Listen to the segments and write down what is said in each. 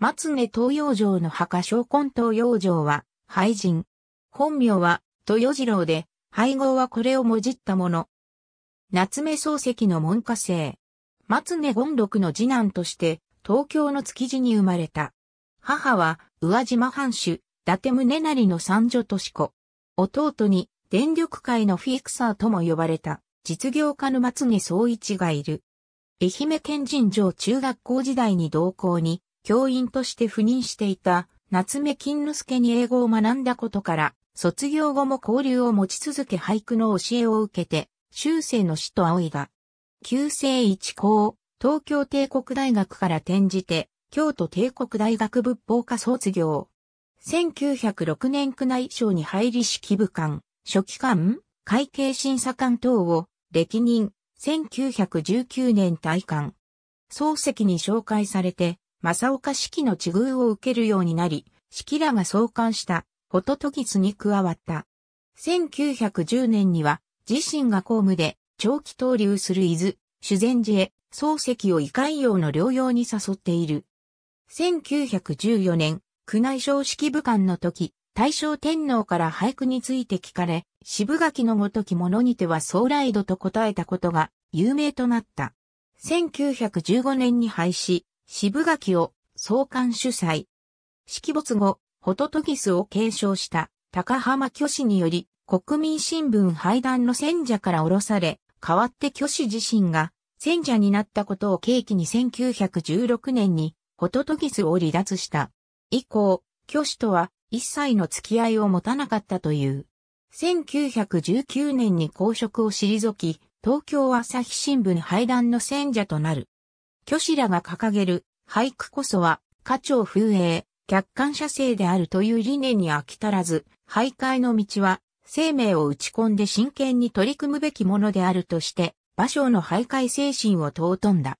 松根東洋城の墓小根東洋城は、廃人。本名は、豊次郎で、配合はこれをもじったもの。夏目漱石の門下生。松根権六の次男として、東京の築地に生まれた。母は、宇和島藩主、伊達宗成の三女とし子。弟に、電力界のフィクサーとも呼ばれた、実業家の松根総一がいる。愛媛県人城中学校時代に同行に、教員として赴任していた夏目金之助に英語を学んだことから、卒業後も交流を持ち続け俳句の教えを受けて、修正の師と仰いだ。旧世一校、東京帝国大学から転じて、京都帝国大学仏法科卒業。1906年区内省に入り式部官、書記官、会計審査官等を歴任、1919年退官。漱石に紹介されて、正岡式の地遇を受けるようになり、式らが創刊した、ホトトギスに加わった。1910年には、自身が公務で、長期投留する伊豆、修善寺へ、漱石を胃界用の療養に誘っている。1914年、宮内省式武官の時、大正天皇から俳句について聞かれ、渋柿のごときものにては草来度と答えたことが有名となった。1915年に廃止、渋垣を創刊主催。式没後、ホトトギスを継承した高浜巨氏により、国民新聞廃談の戦者から降ろされ、代わって巨氏自身が戦者になったことを契機に1916年にホトトギスを離脱した。以降、巨氏とは一切の付き合いを持たなかったという。1919年に公職を退き、東京朝日新聞廃談の戦者となる。虚子らが掲げる俳句こそは、家長風営、客観者性であるという理念に飽き足らず、徘徊の道は、生命を打ち込んで真剣に取り組むべきものであるとして、芭蕉の徘徊精神を尊んだ。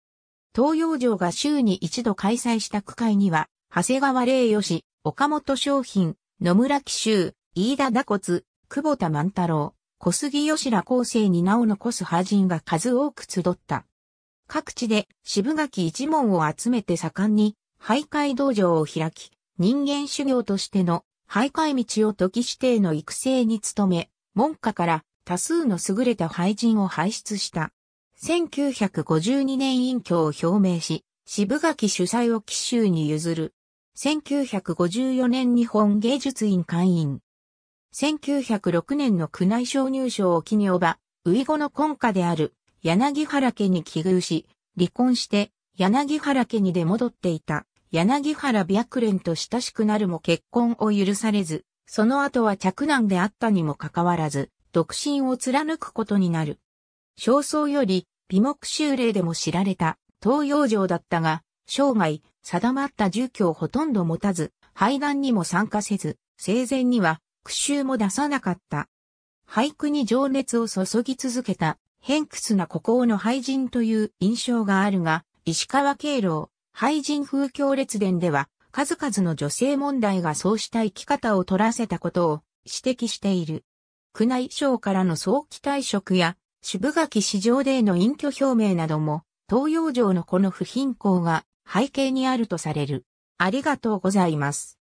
東洋城が週に一度開催した区会には、長谷川霊義、岡本商品、野村紀州、飯田打骨、久保田万太郎、小杉吉良厚生に名を残す派人が数多く集った。各地で渋垣一門を集めて盛んに徘徊道場を開き、人間修行としての徘徊道を時指定の育成に努め、門下から多数の優れた廃人を輩出した。1952年隠居を表明し、渋垣主催を奇襲に譲る。1954年日本芸術院会員。1906年の宮内省入賞を機に場、ウイゴの根下である柳原家に寄遇し、離婚して、柳原家に出戻っていた、柳原白蓮と親しくなるも結婚を許されず、その後は着難であったにもかかわらず、独身を貫くことになる。焦燥より、美目修霊でも知られた、東洋城だったが、生涯、定まった住居をほとんど持たず、廃談にも参加せず、生前には、苦衆も出さなかった。俳句に情熱を注ぎ続けた偏屈な孤高の廃人という印象があるが、石川敬老、廃人風強烈伝では、数々の女性問題がそうした生き方を取らせたことを指摘している。宮内省からの早期退職や、渋垣市場での隠居表明なども、東洋城のこの不貧困が背景にあるとされる。ありがとうございます。